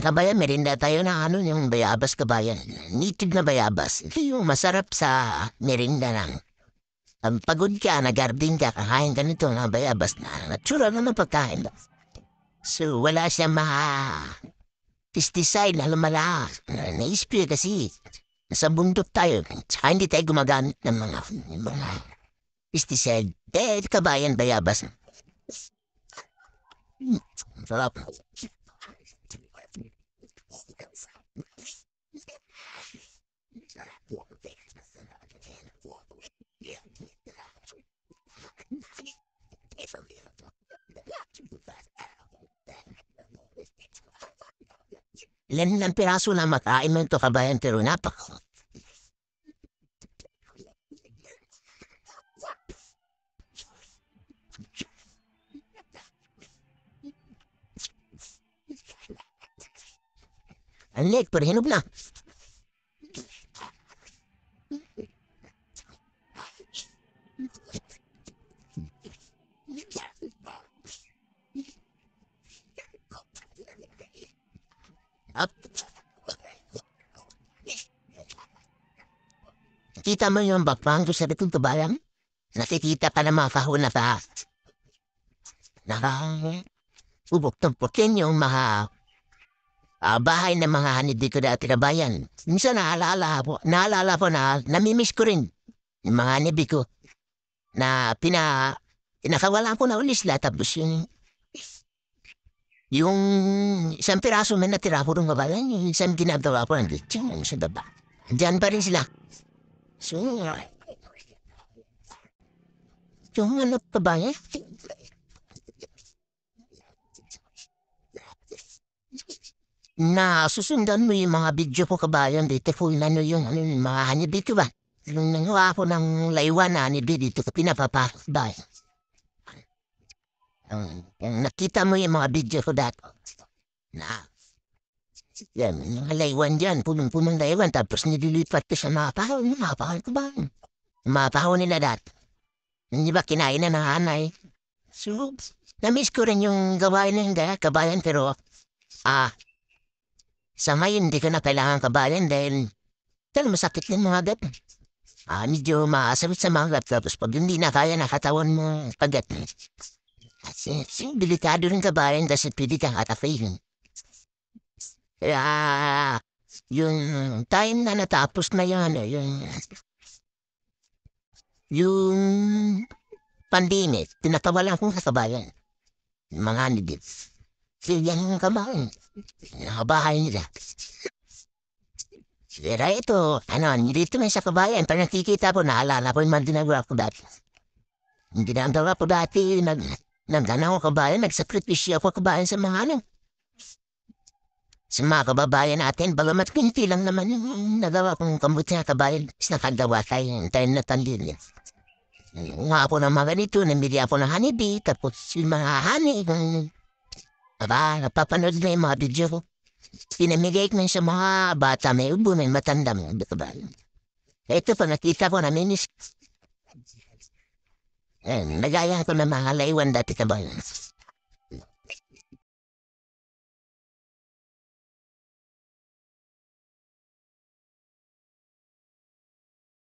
kabayan, merinda tayo ng ano, yung bayabas kabayan. Nitid na bayabas. Ito yung masarap sa merinda ng. Ang pagod ka, nagardin ka, kakain ka nito na bayabas na natura naman pagkain. So, wala siya ma... pesticide na lumala. Na-spray kasi. Sa bundok tayo. Tsaka hindi tayo gumagamit ng mga... mga pesticide. Eh, kabayan bayabas. Hmm, sarap. L'emperatore la maca in mento fa baente lunapa. Анлет, перегинув на. Kita mo yung bapang sa bitong tubayang? Nakikita ka na mga kahon na taas. Nakang ubok ng putin yung mga uh, bahay ng mga hanid dito na tinabayan. Minsan naalala po, naalala po na namimiss ko rin yung mga hanid ko na pina, pinakawala ko na ulit sila tapos yung yung isang piraso may natira po ng kabayan, yung isang ginagawa po ng lechon sa baba. Diyan pa rin sila. So, yung ano pa ba yan? na susundan mo yung mga video ko kabayan dito full na no yung ano, ano mga hanibi ko ba? Nung nangawa ako ng laywan na hanibi dito ka pinapapakbay. Ang, ang nakita mo yung mga video ko dati. Na, yan, mga laywan dyan, punong-punong laywan, tapos nililipat ko sa mga pahaw, yung mga pahaw ko ba? Mga pahaw nila dati. Hindi ba kinain na ng hanay? So, na-miss ko rin yung gawain ng kabayan pero, ah, sa ngayon, hindi ko na kailangan kabayan dahil dahil masakit din mga gat. Ah, medyo maasawit sa mga gat. Tapos pag hindi na kaya nakatawan mo pagat. Kasi delikado rin kabayan kasi pwede kang atafayin. Kaya yung time na natapos na yan, eh, yung yung pandemic, tinatawalan ko sa kabayan. Mga nigits. Siyang kamay. Nakabahay nila. Sira ito. Ano, dito may sa kabayan. Pag nakikita po, naalala po yung mga ginagawa ko dati. Yung ginagawa po dati, nag, nagdana ko kabayan, nagsakripisyo ko kabayan sa mga ano. Sa mga kababayan natin, bagamat kunti lang naman yung nagawa kong kamuti na kabayan, is nakagawa tayo, tayo na tandil yan nga po ng mga ganito, namili ako ng honeybee, tapos yung mga honey, Aba, napapanood na yung mga video ko. Pinamigay ko sa mga bata, may ubo, may matanda mo. Ito pa, nakita ko na minis. nagaya ko na mga laywan dati ka ba?